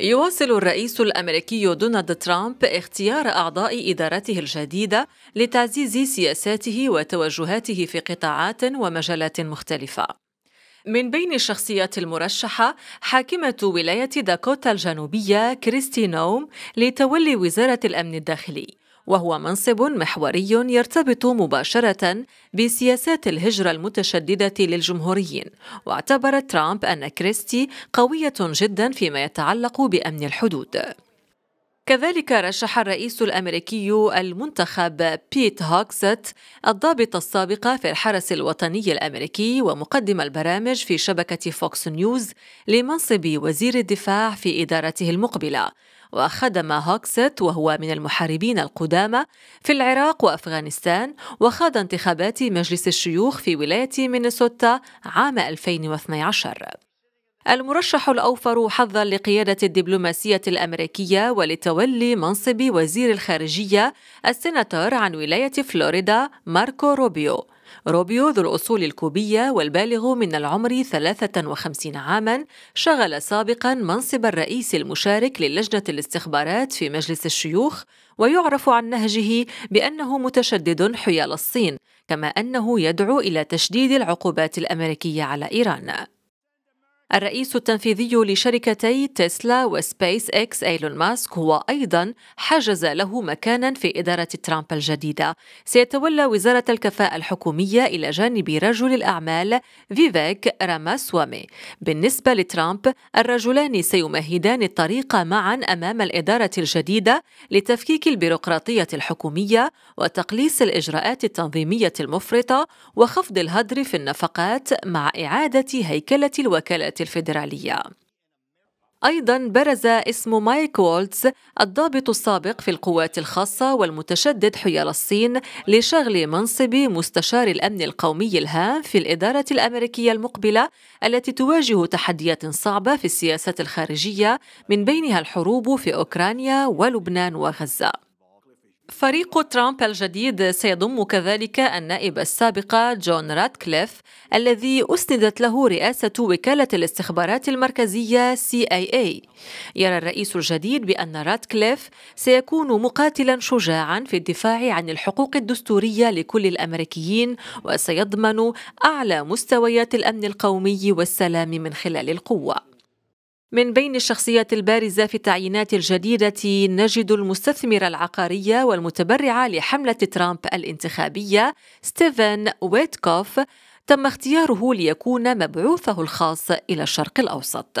يواصل الرئيس الامريكي دونالد ترامب اختيار اعضاء ادارته الجديده لتعزيز سياساته وتوجهاته في قطاعات ومجالات مختلفه من بين الشخصيات المرشحة حاكمة ولاية داكوتا الجنوبية كريستي نوم لتولي وزارة الأمن الداخلي وهو منصب محوري يرتبط مباشرة بسياسات الهجرة المتشددة للجمهوريين واعتبر ترامب أن كريستي قوية جدا فيما يتعلق بأمن الحدود كذلك رشح الرئيس الامريكي المنتخب بيت هوكست الضابط السابق في الحرس الوطني الامريكي ومقدم البرامج في شبكه فوكس نيوز لمنصب وزير الدفاع في ادارته المقبله وخدم هوكست وهو من المحاربين القدامى في العراق وافغانستان وخاض انتخابات مجلس الشيوخ في ولايه مينيسوتا عام 2012 المرشح الأوفر حظا لقيادة الدبلوماسية الأمريكية ولتولي منصب وزير الخارجية السناتور عن ولاية فلوريدا ماركو روبيو روبيو ذو الأصول الكوبية والبالغ من العمر 53 عاما شغل سابقا منصب الرئيس المشارك للجنة الاستخبارات في مجلس الشيوخ ويعرف عن نهجه بأنه متشدد حيال الصين كما أنه يدعو إلى تشديد العقوبات الأمريكية على إيران الرئيس التنفيذي لشركتي تسلا وسبيس اكس ايلون ماسك هو ايضا حجز له مكانا في اداره ترامب الجديده. سيتولى وزاره الكفاءه الحكوميه الى جانب رجل الاعمال فيفيك راماسوامي. بالنسبه لترامب الرجلان سيمهدان الطريق معا امام الاداره الجديده لتفكيك البيروقراطيه الحكوميه وتقليص الاجراءات التنظيميه المفرطه وخفض الهدر في النفقات مع اعاده هيكله الوكاله الفيدرالية أيضا برز اسم مايك وولتز الضابط السابق في القوات الخاصة والمتشدد حيال الصين لشغل منصب مستشار الأمن القومي الهام في الإدارة الأمريكية المقبلة التي تواجه تحديات صعبة في السياسة الخارجية من بينها الحروب في أوكرانيا ولبنان وغزة فريق ترامب الجديد سيضم كذلك النائب السابق جون راتكليف الذي أسندت له رئاسة وكالة الاستخبارات المركزية CIA يرى الرئيس الجديد بأن راتكليف سيكون مقاتلا شجاعا في الدفاع عن الحقوق الدستورية لكل الأمريكيين وسيضمن أعلى مستويات الأمن القومي والسلام من خلال القوة من بين الشخصيات البارزة في التعيينات الجديدة نجد المستثمرة العقارية والمتبرعة لحملة ترامب الانتخابية ستيفن ويتكوف تم اختياره ليكون مبعوثه الخاص إلى الشرق الأوسط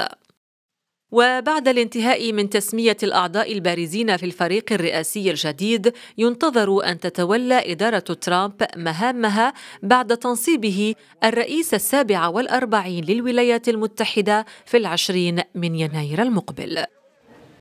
وبعد الانتهاء من تسمية الأعضاء البارزين في الفريق الرئاسي الجديد ينتظر أن تتولى إدارة ترامب مهامها بعد تنصيبه الرئيس السابع والأربعين للولايات المتحدة في العشرين من يناير المقبل